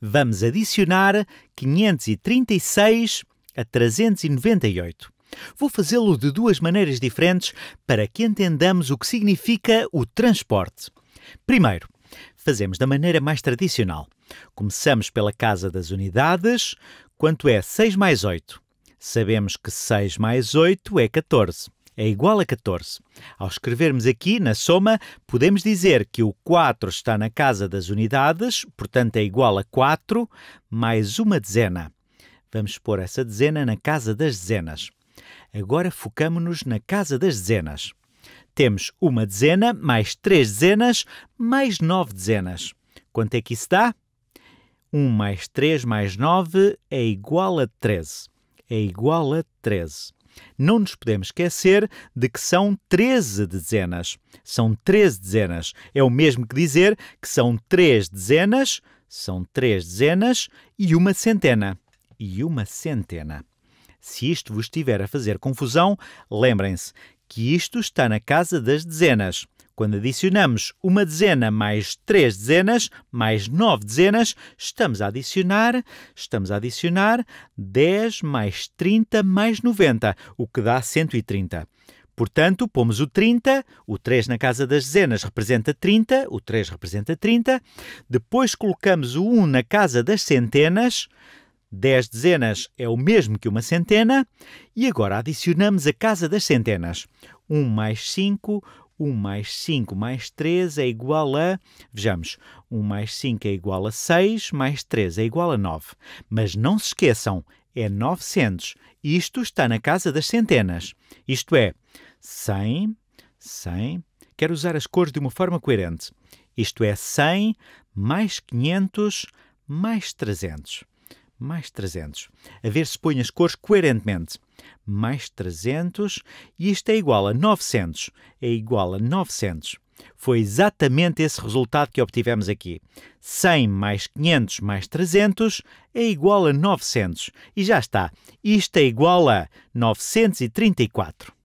vamos adicionar 536 a 398. Vou fazê-lo de duas maneiras diferentes para que entendamos o que significa o transporte. Primeiro, fazemos da maneira mais tradicional. Começamos pela casa das unidades. Quanto é 6 mais 8? Sabemos que 6 mais 8 é 14 é igual a 14. Ao escrevermos aqui na soma, podemos dizer que o 4 está na casa das unidades, portanto é igual a 4 mais uma dezena. Vamos pôr essa dezena na casa das dezenas. Agora focamos-nos na casa das dezenas. Temos uma dezena mais três dezenas mais nove dezenas. Quanto é que isso dá? 1 mais 3 mais 9 é igual a 13. É igual a 13. Não nos podemos esquecer de que são 13 dezenas. São 13 dezenas. É o mesmo que dizer que são 3 dezenas, são 3 dezenas e uma centena. E uma centena. Se isto vos estiver a fazer confusão, lembrem-se que isto está na casa das dezenas. Quando adicionamos uma dezena mais três dezenas mais nove dezenas, estamos a adicionar, estamos a adicionar 10 mais 30 mais 90, o que dá 130. Portanto, pomos o 30, o 3 na casa das dezenas representa 30, o 3 representa 30, depois colocamos o 1 na casa das centenas, 10 dezenas é o mesmo que uma centena, e agora adicionamos a casa das centenas. 1 mais 5, 1 mais 5 mais 3 é igual a. Vejamos, 1 mais 5 é igual a 6, mais 3 é igual a 9. Mas não se esqueçam, é 900. Isto está na casa das centenas. Isto é, 100, 100. Quero usar as cores de uma forma coerente. Isto é 100 mais 500 mais 300. Mais 300. A ver se ponho as cores coerentemente mais 300, e isto é igual a 900. É igual a 900. Foi exatamente esse resultado que obtivemos aqui. 100 mais 500 mais 300 é igual a 900. E já está. Isto é igual a 934.